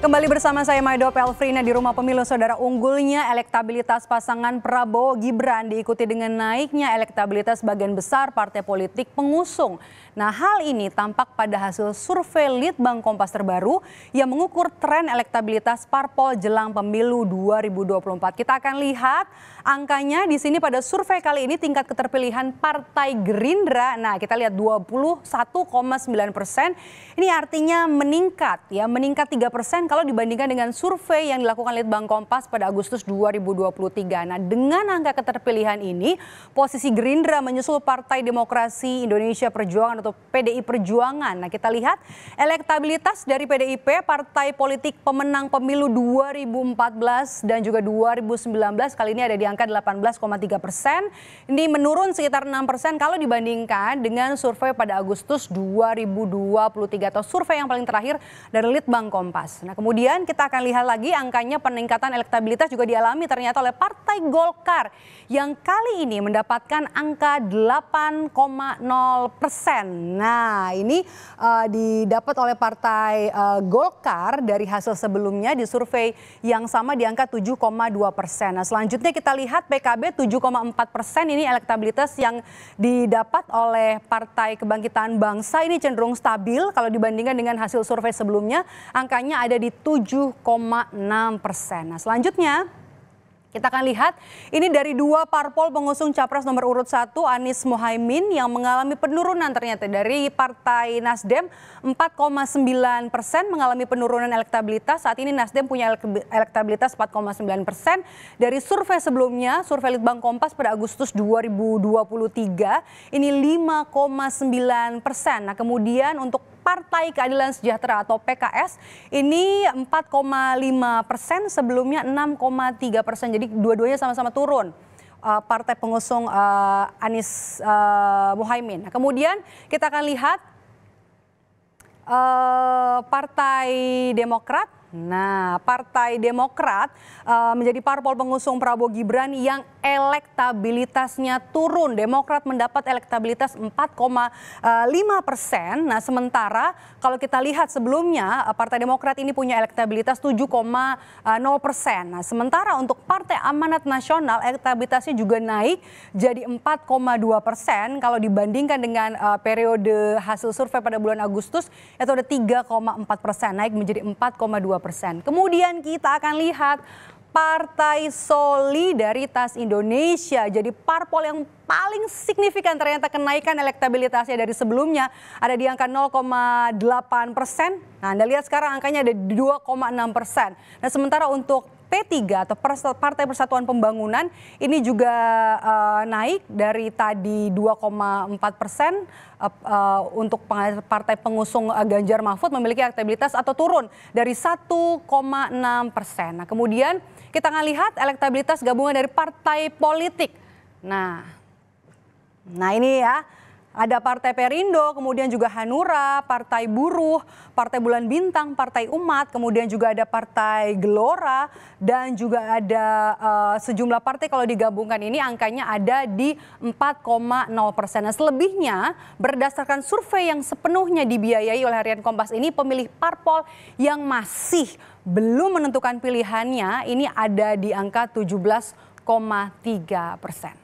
Kembali bersama saya Maido Pelfrina di rumah pemilu saudara unggulnya elektabilitas pasangan Prabowo Gibran diikuti dengan naiknya elektabilitas sebagian besar partai politik pengusung. Nah hal ini tampak pada hasil survei Litbang Kompas terbaru yang mengukur tren elektabilitas parpol jelang pemilu 2024. Kita akan lihat angkanya di sini pada survei kali ini tingkat keterpilihan Partai Gerindra. Nah kita lihat 21,9 persen. Ini artinya meningkat ya meningkat 3 persen kalau dibandingkan dengan survei yang dilakukan Litbang Kompas pada Agustus 2023. Nah, dengan angka keterpilihan ini, posisi Gerindra menyusul Partai Demokrasi Indonesia Perjuangan atau PDI Perjuangan. Nah, kita lihat elektabilitas dari PDIP, partai politik pemenang pemilu 2014 dan juga 2019 kali ini ada di angka 18,3 persen. Ini menurun sekitar 6 persen kalau dibandingkan dengan survei pada Agustus 2023 atau survei yang paling terakhir dari Litbang Kompas. Nah, kemudian kita akan lihat lagi angkanya peningkatan elektabilitas juga dialami ternyata oleh Partai Golkar yang kali ini mendapatkan angka 8,0 persen. Nah ini uh, didapat oleh Partai uh, Golkar dari hasil sebelumnya di survei yang sama di angka 7,2 persen. Nah selanjutnya kita lihat PKB 7,4 persen ini elektabilitas yang didapat oleh Partai Kebangkitan Bangsa ini cenderung stabil kalau dibandingkan dengan hasil survei sebelumnya angkanya ada di 7,6 persen. Nah selanjutnya kita akan lihat ini dari dua parpol pengusung capres nomor urut satu Anies Mohaimin yang mengalami penurunan ternyata dari Partai Nasdem 4,9 persen mengalami penurunan elektabilitas. Saat ini Nasdem punya elektabilitas 4,9 persen. Dari survei sebelumnya, survei Litbang Kompas pada Agustus 2023 ini 5,9 persen. Nah kemudian untuk Partai Keadilan Sejahtera atau PKS ini 4,5 persen sebelumnya 6,3 persen. Jadi dua-duanya sama-sama turun uh, partai pengusung uh, Anies uh, Nah, kemudian kita akan lihat uh, Partai Demokrat Nah, Partai Demokrat uh, menjadi parpol pengusung Prabowo Gibran yang elektabilitasnya turun. Demokrat mendapat elektabilitas 4,5 persen. Nah, sementara kalau kita lihat sebelumnya eh, Partai Demokrat ini punya elektabilitas 7,0 persen. Nah, sementara untuk Partai Amanat Nasional elektabilitasnya juga naik jadi 4,2 persen kalau dibandingkan dengan uh, periode hasil survei pada bulan Agustus itu ada 3,4 persen naik menjadi 4,2 persen. Kemudian kita akan lihat Partai Solidaritas Indonesia. Jadi parpol yang paling signifikan ternyata kenaikan elektabilitasnya dari sebelumnya ada di angka 0,8 persen. Nah Anda lihat sekarang angkanya ada 2,6 persen. Nah sementara untuk P3 atau Partai Persatuan Pembangunan ini juga uh, naik dari tadi 2,4 persen uh, uh, untuk partai pengusung uh, Ganjar Mahfud memiliki elektabilitas atau turun dari 1,6 persen. Nah kemudian kita akan lihat elektabilitas gabungan dari partai politik. Nah, nah ini ya. Ada Partai Perindo, kemudian juga Hanura, Partai Buruh, Partai Bulan Bintang, Partai Umat, kemudian juga ada Partai Gelora, dan juga ada uh, sejumlah partai kalau digabungkan ini angkanya ada di 4,0 persen. Nah, selebihnya berdasarkan survei yang sepenuhnya dibiayai oleh harian Kompas ini pemilih parpol yang masih belum menentukan pilihannya ini ada di angka 17,3 persen.